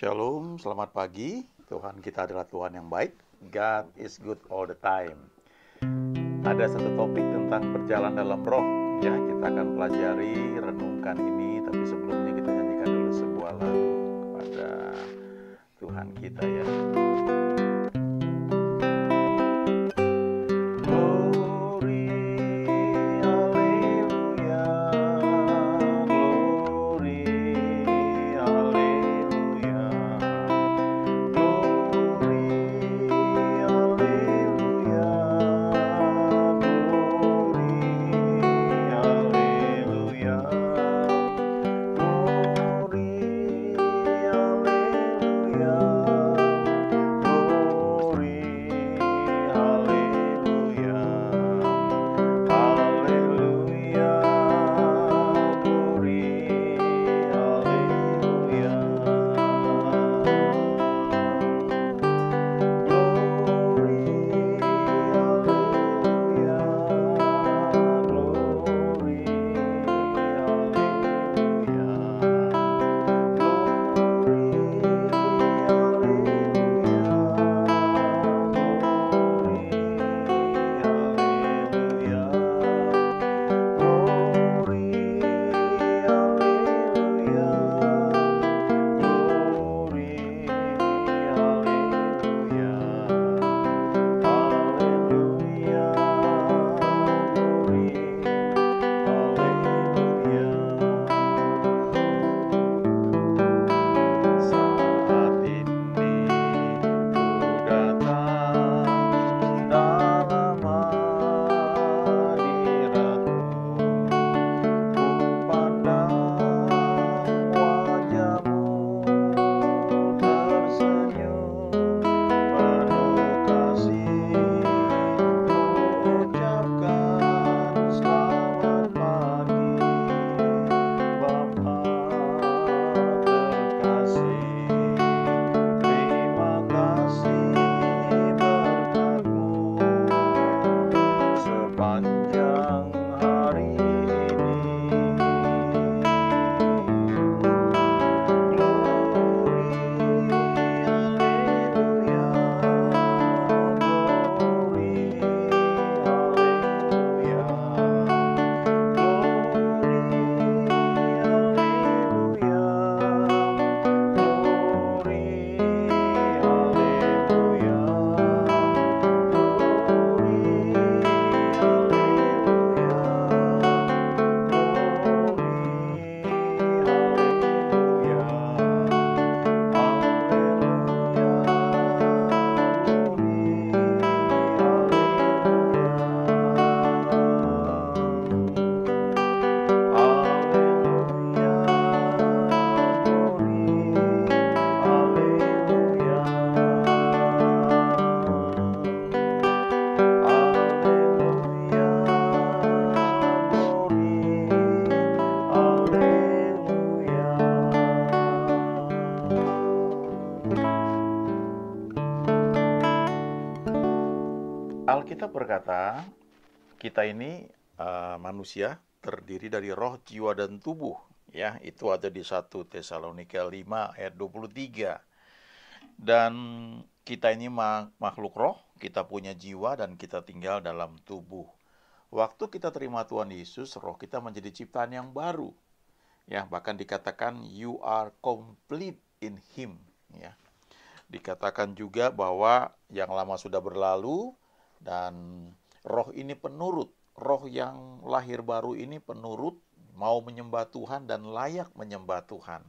Shalom, selamat pagi. Tuhan kita adalah Tuhan yang baik. God is good all the time. Ada satu topik tentang berjalan dalam roh. Ya, kita akan pelajari, renungkan ini. Tapi sebelumnya kita nyanyikan dulu sebuah lagu kepada Tuhan kita ya. kita ini uh, manusia terdiri dari roh, jiwa dan tubuh ya. Itu ada di 1 Tesalonika 5 ayat 23. Dan kita ini makhluk roh, kita punya jiwa dan kita tinggal dalam tubuh. Waktu kita terima Tuhan Yesus, roh kita menjadi ciptaan yang baru. Ya, bahkan dikatakan you are complete in him, ya. Dikatakan juga bahwa yang lama sudah berlalu dan Roh ini penurut, roh yang lahir baru ini penurut, mau menyembah Tuhan dan layak menyembah Tuhan.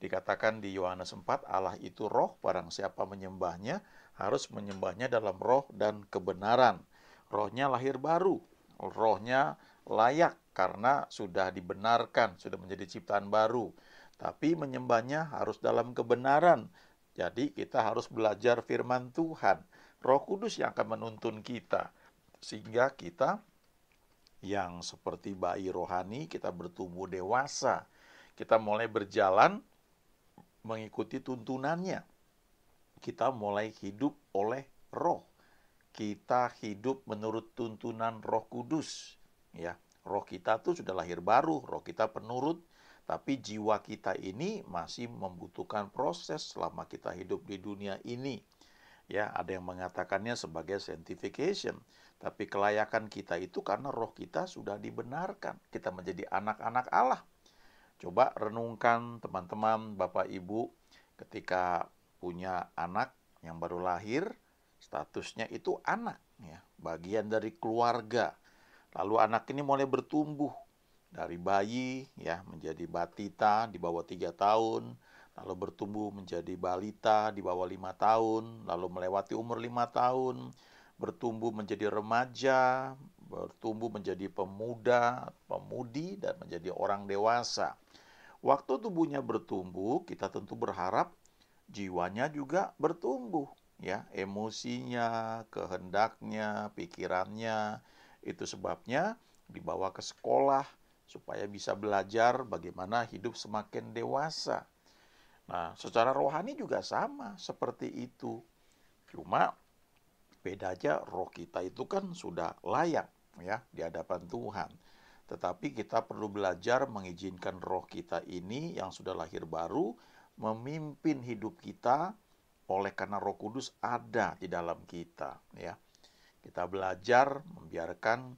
Dikatakan di Yohanes 4, Allah itu roh, barang siapa menyembahnya harus menyembahnya dalam roh dan kebenaran. Rohnya lahir baru, rohnya layak karena sudah dibenarkan, sudah menjadi ciptaan baru. Tapi menyembahnya harus dalam kebenaran. Jadi kita harus belajar firman Tuhan. Roh Kudus yang akan menuntun kita. Sehingga kita yang seperti bayi rohani, kita bertumbuh dewasa. Kita mulai berjalan mengikuti tuntunannya. Kita mulai hidup oleh roh. Kita hidup menurut tuntunan roh kudus. ya Roh kita tuh sudah lahir baru, roh kita penurut. Tapi jiwa kita ini masih membutuhkan proses selama kita hidup di dunia ini Ya, ada yang mengatakannya sebagai sanctification. Tapi kelayakan kita itu karena roh kita sudah dibenarkan. Kita menjadi anak-anak Allah. Coba renungkan teman-teman, Bapak Ibu, ketika punya anak yang baru lahir, statusnya itu anak ya, bagian dari keluarga. Lalu anak ini mulai bertumbuh dari bayi ya menjadi batita di bawah tiga tahun, lalu bertumbuh menjadi balita di bawah lima tahun, lalu melewati umur lima tahun, bertumbuh menjadi remaja, bertumbuh menjadi pemuda, pemudi, dan menjadi orang dewasa. Waktu tubuhnya bertumbuh, kita tentu berharap jiwanya juga bertumbuh, ya, emosinya, kehendaknya, pikirannya. Itu sebabnya dibawa ke sekolah supaya bisa belajar bagaimana hidup semakin dewasa. Nah, secara rohani juga sama seperti itu. Cuma beda aja roh kita itu kan sudah layak ya di hadapan Tuhan. Tetapi kita perlu belajar mengizinkan roh kita ini yang sudah lahir baru memimpin hidup kita oleh karena Roh Kudus ada di dalam kita ya. Kita belajar membiarkan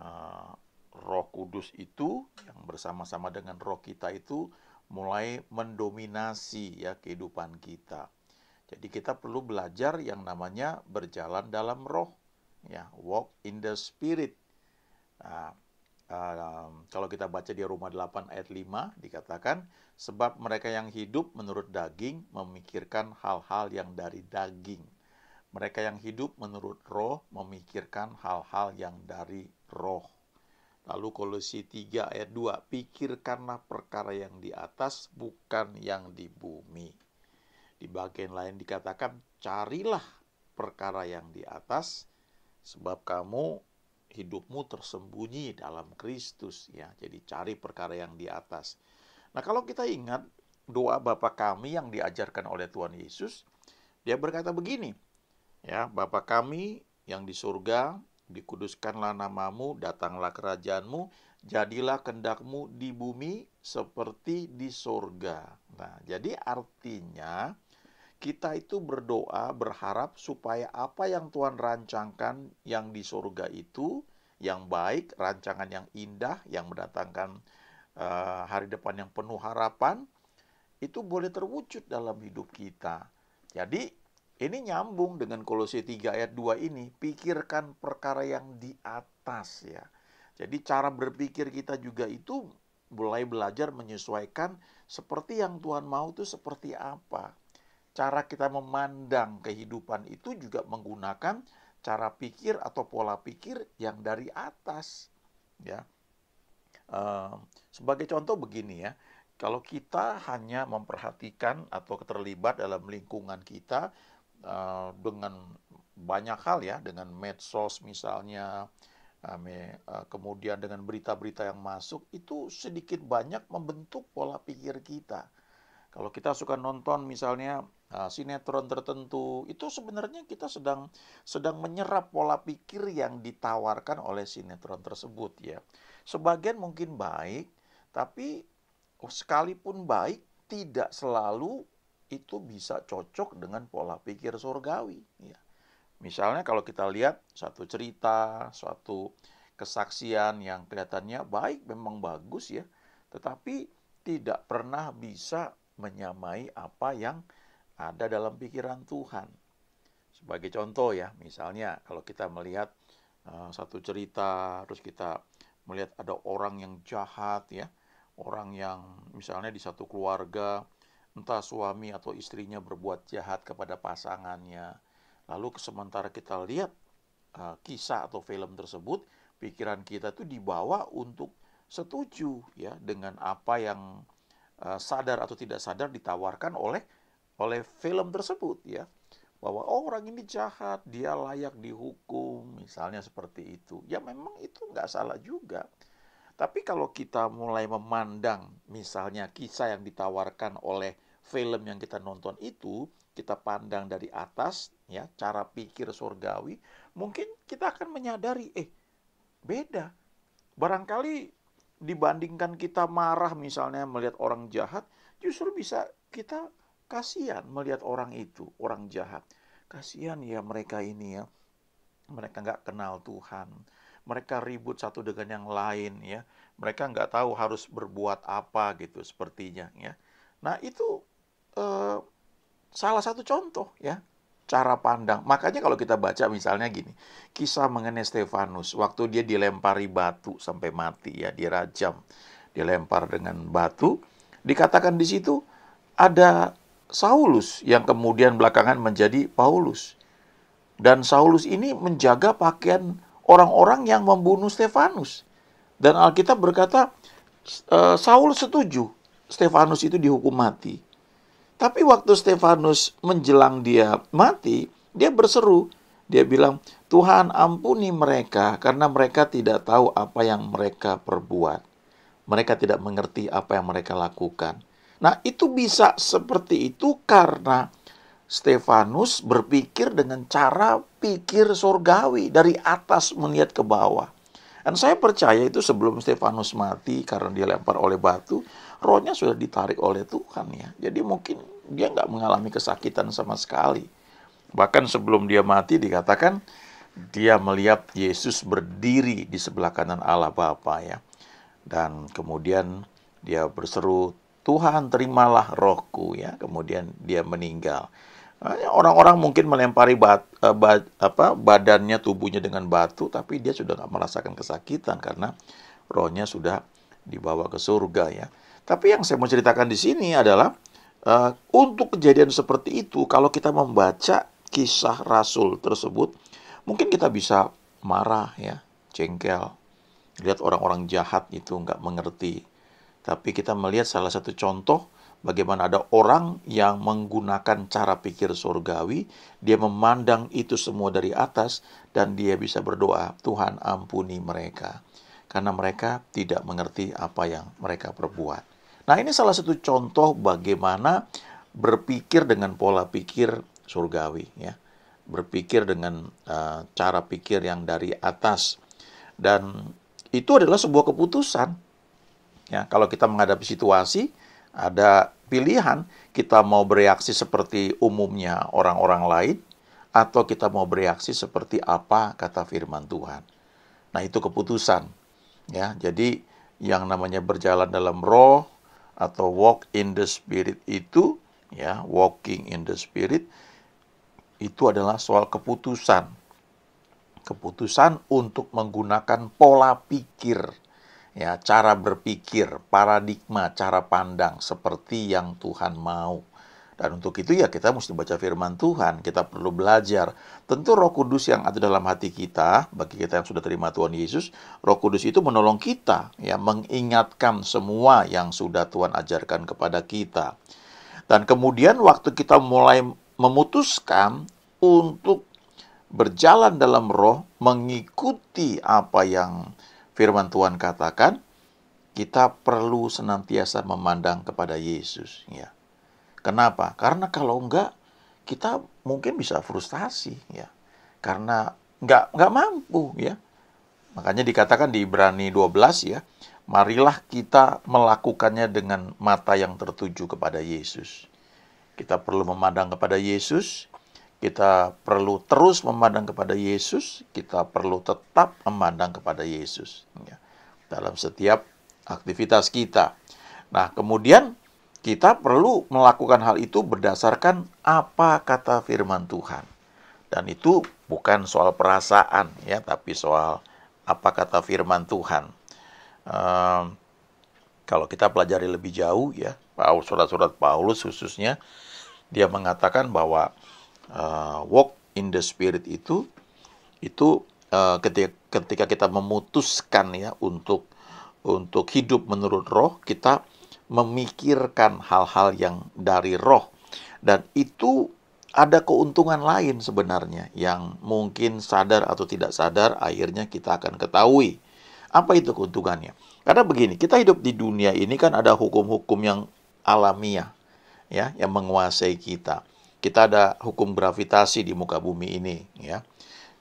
uh, Roh Kudus itu yang bersama-sama dengan roh kita itu mulai mendominasi ya kehidupan kita. Jadi kita perlu belajar yang namanya berjalan dalam roh, ya walk in the spirit. Nah, um, kalau kita baca di Roma 8 ayat 5 dikatakan sebab mereka yang hidup menurut daging memikirkan hal-hal yang dari daging. Mereka yang hidup menurut roh memikirkan hal-hal yang dari roh. Lalu Kolose 3 ayat 2, pikirkanlah perkara yang di atas bukan yang di bumi. Di bagian lain dikatakan carilah perkara yang di atas sebab kamu hidupmu tersembunyi dalam Kristus ya. Jadi cari perkara yang di atas. Nah, kalau kita ingat doa Bapa kami yang diajarkan oleh Tuhan Yesus, dia berkata begini, ya, Bapa kami yang di surga, Dikuduskanlah namamu, datanglah kerajaanmu, jadilah kendakmu di bumi seperti di sorga. Nah, jadi artinya kita itu berdoa, berharap supaya apa yang Tuhan rancangkan yang di sorga itu, yang baik, rancangan yang indah, yang mendatangkan uh, hari depan yang penuh harapan, itu boleh terwujud dalam hidup kita. Jadi ini nyambung dengan Kolose 3 ayat 2 ini, pikirkan perkara yang di atas ya. Jadi cara berpikir kita juga itu mulai belajar menyesuaikan seperti yang Tuhan mau itu seperti apa. Cara kita memandang kehidupan itu juga menggunakan cara pikir atau pola pikir yang dari atas ya. Ehm, sebagai contoh begini ya, kalau kita hanya memperhatikan atau terlibat dalam lingkungan kita Eh, dengan banyak hal ya, dengan medsos misalnya, eh, eh, kemudian dengan berita-berita yang masuk itu sedikit banyak membentuk pola pikir kita. Kalau kita suka nonton misalnya sinetron tertentu, itu sebenarnya kita sedang sedang menyerap pola pikir yang ditawarkan oleh sinetron tersebut ya. Sebagian mungkin baik, tapi oh, sekalipun baik tidak selalu itu bisa cocok dengan pola pikir surgawi. Ya. Misalnya kalau kita lihat satu cerita, suatu kesaksian yang kelihatannya baik, memang bagus ya, tetapi tidak pernah bisa menyamai apa yang ada dalam pikiran Tuhan. Sebagai contoh ya, misalnya kalau kita melihat uh, satu cerita, terus kita melihat ada orang yang jahat ya, orang yang misalnya di satu keluarga entah suami atau istrinya berbuat jahat kepada pasangannya. Lalu sementara kita lihat uh, kisah atau film tersebut, pikiran kita tuh dibawa untuk setuju ya dengan apa yang uh, sadar atau tidak sadar ditawarkan oleh oleh film tersebut ya bahwa oh, orang ini jahat dia layak dihukum misalnya seperti itu ya memang itu nggak salah juga tapi kalau kita mulai memandang misalnya kisah yang ditawarkan oleh film yang kita nonton itu kita pandang dari atas ya cara pikir surgawi mungkin kita akan menyadari eh beda barangkali dibandingkan kita marah misalnya melihat orang jahat justru bisa kita kasihan melihat orang itu orang jahat kasihan ya mereka ini ya mereka nggak kenal Tuhan mereka ribut satu dengan yang lain ya mereka nggak tahu harus berbuat apa gitu sepertinya ya nah itu Eh, salah satu contoh ya cara pandang. Makanya kalau kita baca misalnya gini, kisah mengenai Stefanus waktu dia dilempari batu sampai mati ya, dirajam, dilempar dengan batu, dikatakan di situ ada Saulus yang kemudian belakangan menjadi Paulus. Dan Saulus ini menjaga pakaian orang-orang yang membunuh Stefanus. Dan Alkitab berkata eh, Saul setuju Stefanus itu dihukum mati. Tapi waktu Stefanus menjelang dia mati, dia berseru. Dia bilang, Tuhan ampuni mereka karena mereka tidak tahu apa yang mereka perbuat. Mereka tidak mengerti apa yang mereka lakukan. Nah itu bisa seperti itu karena Stefanus berpikir dengan cara pikir surgawi dari atas melihat ke bawah. Dan saya percaya itu sebelum Stefanus mati karena dia lempar oleh batu, rohnya sudah ditarik oleh Tuhan ya. Jadi mungkin dia nggak mengalami kesakitan sama sekali. Bahkan sebelum dia mati dikatakan dia melihat Yesus berdiri di sebelah kanan Allah Bapa ya. Dan kemudian dia berseru, "Tuhan, terimalah rohku." ya. Kemudian dia meninggal. Orang-orang mungkin melempari bat, eh, bat, apa, badannya, tubuhnya dengan batu, tapi dia sudah nggak merasakan kesakitan karena rohnya sudah dibawa ke surga ya. Tapi yang saya mau ceritakan di sini adalah uh, untuk kejadian seperti itu kalau kita membaca kisah rasul tersebut, mungkin kita bisa marah ya, jengkel. Lihat orang-orang jahat itu nggak mengerti. Tapi kita melihat salah satu contoh bagaimana ada orang yang menggunakan cara pikir surgawi, dia memandang itu semua dari atas, dan dia bisa berdoa, Tuhan ampuni mereka. Karena mereka tidak mengerti apa yang mereka perbuat. Nah, ini salah satu contoh bagaimana berpikir dengan pola pikir surgawi ya. Berpikir dengan uh, cara pikir yang dari atas. Dan itu adalah sebuah keputusan. Ya, kalau kita menghadapi situasi ada pilihan kita mau bereaksi seperti umumnya orang-orang lain atau kita mau bereaksi seperti apa kata firman Tuhan. Nah, itu keputusan. Ya, jadi yang namanya berjalan dalam roh atau walk in the spirit itu ya walking in the spirit itu adalah soal keputusan keputusan untuk menggunakan pola pikir ya cara berpikir paradigma cara pandang seperti yang Tuhan mau dan untuk itu ya kita mesti baca firman Tuhan, kita perlu belajar. Tentu roh kudus yang ada dalam hati kita, bagi kita yang sudah terima Tuhan Yesus, roh kudus itu menolong kita, ya mengingatkan semua yang sudah Tuhan ajarkan kepada kita. Dan kemudian waktu kita mulai memutuskan untuk berjalan dalam roh, mengikuti apa yang firman Tuhan katakan, kita perlu senantiasa memandang kepada Yesus. Ya. Kenapa? Karena kalau enggak kita mungkin bisa frustasi ya. Karena enggak enggak mampu ya. Makanya dikatakan di Ibrani 12 ya, marilah kita melakukannya dengan mata yang tertuju kepada Yesus. Kita perlu memandang kepada Yesus, kita perlu terus memandang kepada Yesus, kita perlu tetap memandang kepada Yesus ya. Dalam setiap aktivitas kita. Nah, kemudian kita perlu melakukan hal itu berdasarkan apa kata firman Tuhan. Dan itu bukan soal perasaan ya, tapi soal apa kata firman Tuhan. Ehm, kalau kita pelajari lebih jauh ya, surat-surat Paulus khususnya, dia mengatakan bahwa uh, walk in the spirit itu, itu uh, ketika, ketika kita memutuskan ya untuk untuk hidup menurut roh, kita memikirkan hal-hal yang dari roh dan itu ada keuntungan lain sebenarnya yang mungkin sadar atau tidak sadar akhirnya kita akan ketahui apa itu keuntungannya karena begini kita hidup di dunia ini kan ada hukum-hukum yang alamiah ya yang menguasai kita kita ada hukum gravitasi di muka bumi ini ya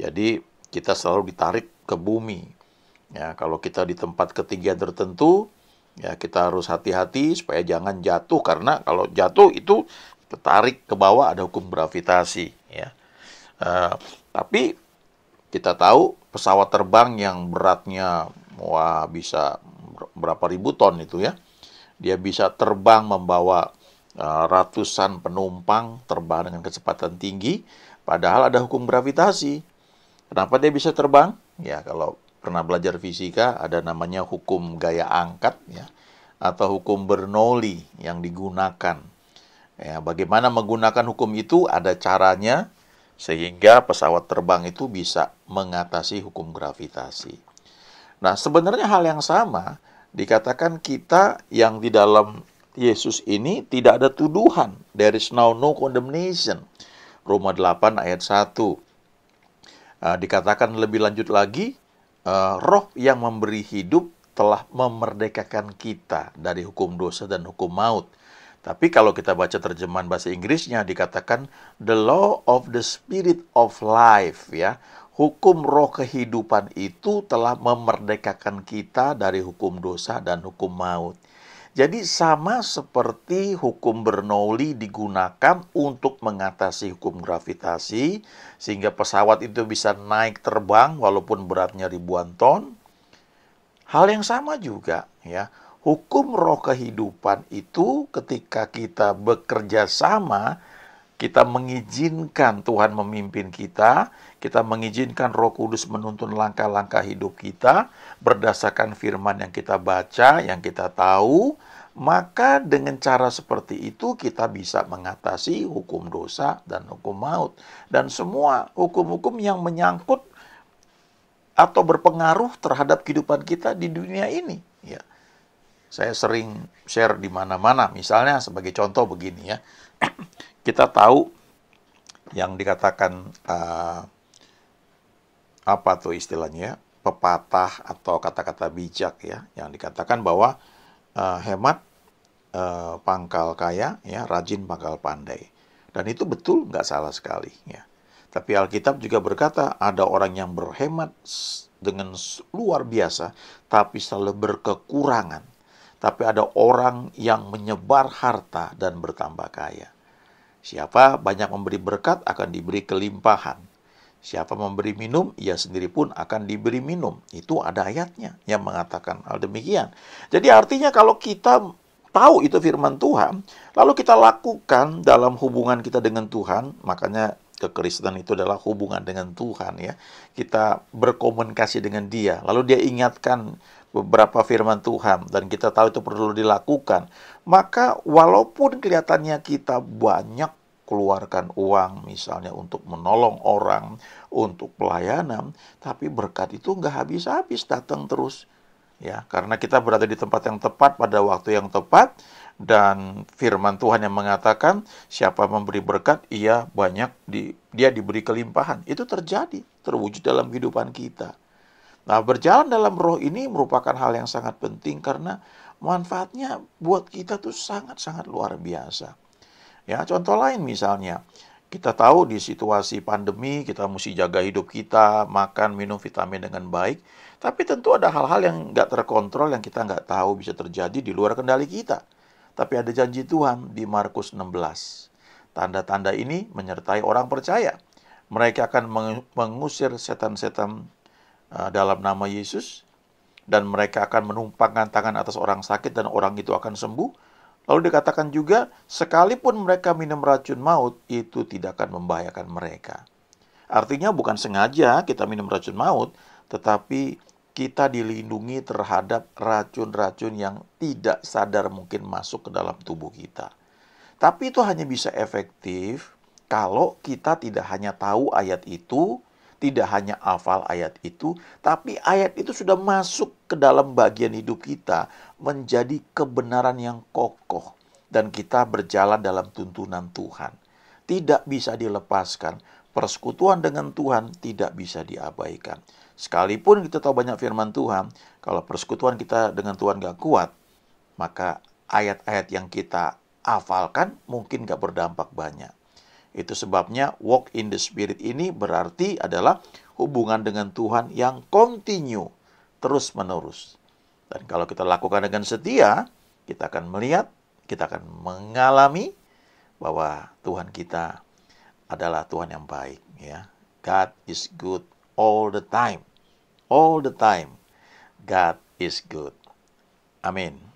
jadi kita selalu ditarik ke bumi ya kalau kita di tempat ketiga tertentu Ya, kita harus hati-hati supaya jangan jatuh karena kalau jatuh itu ketarik ke bawah ada hukum gravitasi ya. Uh, tapi kita tahu pesawat terbang yang beratnya wah bisa berapa ribu ton itu ya. Dia bisa terbang membawa uh, ratusan penumpang terbang dengan kecepatan tinggi padahal ada hukum gravitasi. Kenapa dia bisa terbang? Ya kalau pernah belajar fisika ada namanya hukum gaya angkat ya atau hukum Bernoulli yang digunakan. Ya, bagaimana menggunakan hukum itu ada caranya sehingga pesawat terbang itu bisa mengatasi hukum gravitasi. Nah, sebenarnya hal yang sama dikatakan kita yang di dalam Yesus ini tidak ada tuduhan. There is now no condemnation. Roma 8 ayat 1. Nah, dikatakan lebih lanjut lagi, Eh, roh yang memberi hidup telah memerdekakan kita dari hukum dosa dan hukum maut. Tapi kalau kita baca terjemahan bahasa Inggrisnya dikatakan the law of the spirit of life ya. Hukum roh kehidupan itu telah memerdekakan kita dari hukum dosa dan hukum maut. Jadi sama seperti hukum Bernoulli digunakan untuk mengatasi hukum gravitasi sehingga pesawat itu bisa naik terbang walaupun beratnya ribuan ton. Hal yang sama juga ya. Hukum roh kehidupan itu ketika kita bekerja sama kita mengizinkan Tuhan memimpin kita, kita mengizinkan Roh Kudus menuntun langkah-langkah hidup kita berdasarkan firman yang kita baca, yang kita tahu, maka dengan cara seperti itu kita bisa mengatasi hukum dosa dan hukum maut dan semua hukum-hukum yang menyangkut atau berpengaruh terhadap kehidupan kita di dunia ini, ya. Saya sering share di mana-mana, misalnya sebagai contoh begini ya kita tahu yang dikatakan uh, apa tuh istilahnya pepatah atau kata-kata bijak ya yang dikatakan bahwa uh, hemat uh, pangkal kaya ya rajin pangkal pandai dan itu betul nggak salah sekali ya tapi Alkitab juga berkata ada orang yang berhemat dengan luar biasa tapi selalu berkekurangan tapi ada orang yang menyebar harta dan bertambah kaya Siapa banyak memberi berkat akan diberi kelimpahan. Siapa memberi minum, ia sendiri pun akan diberi minum. Itu ada ayatnya yang mengatakan hal demikian. Jadi artinya kalau kita tahu itu firman Tuhan, lalu kita lakukan dalam hubungan kita dengan Tuhan, makanya kekristenan itu adalah hubungan dengan Tuhan ya. Kita berkomunikasi dengan Dia. Lalu Dia ingatkan beberapa firman Tuhan dan kita tahu itu perlu dilakukan. Maka walaupun kelihatannya kita banyak keluarkan uang misalnya untuk menolong orang, untuk pelayanan, tapi berkat itu nggak habis-habis datang terus. Ya, karena kita berada di tempat yang tepat pada waktu yang tepat, dan firman Tuhan yang mengatakan siapa memberi berkat ia banyak di, dia diberi kelimpahan itu terjadi terwujud dalam kehidupan kita nah berjalan dalam roh ini merupakan hal yang sangat penting karena manfaatnya buat kita tuh sangat-sangat luar biasa ya contoh lain misalnya kita tahu di situasi pandemi kita mesti jaga hidup kita makan minum vitamin dengan baik tapi tentu ada hal-hal yang nggak terkontrol yang kita nggak tahu bisa terjadi di luar kendali kita tapi ada janji Tuhan di Markus 16. Tanda-tanda ini menyertai orang percaya. Mereka akan mengusir setan-setan eh, dalam nama Yesus dan mereka akan menumpangkan tangan atas orang sakit dan orang itu akan sembuh. Lalu dikatakan juga, sekalipun mereka minum racun maut, itu tidak akan membahayakan mereka. Artinya bukan sengaja kita minum racun maut, tetapi kita dilindungi terhadap racun-racun yang tidak sadar mungkin masuk ke dalam tubuh kita. Tapi itu hanya bisa efektif kalau kita tidak hanya tahu ayat itu, tidak hanya hafal ayat itu, tapi ayat itu sudah masuk ke dalam bagian hidup kita menjadi kebenaran yang kokoh dan kita berjalan dalam tuntunan Tuhan. Tidak bisa dilepaskan, persekutuan dengan Tuhan tidak bisa diabaikan. Sekalipun kita tahu banyak firman Tuhan, kalau persekutuan kita dengan Tuhan gak kuat, maka ayat-ayat yang kita hafalkan mungkin gak berdampak banyak. Itu sebabnya walk in the spirit ini berarti adalah hubungan dengan Tuhan yang kontinu, terus menerus. Dan kalau kita lakukan dengan setia, kita akan melihat, kita akan mengalami bahwa Tuhan kita adalah Tuhan yang baik ya. God is good all the time. all the time, God is good. Amen.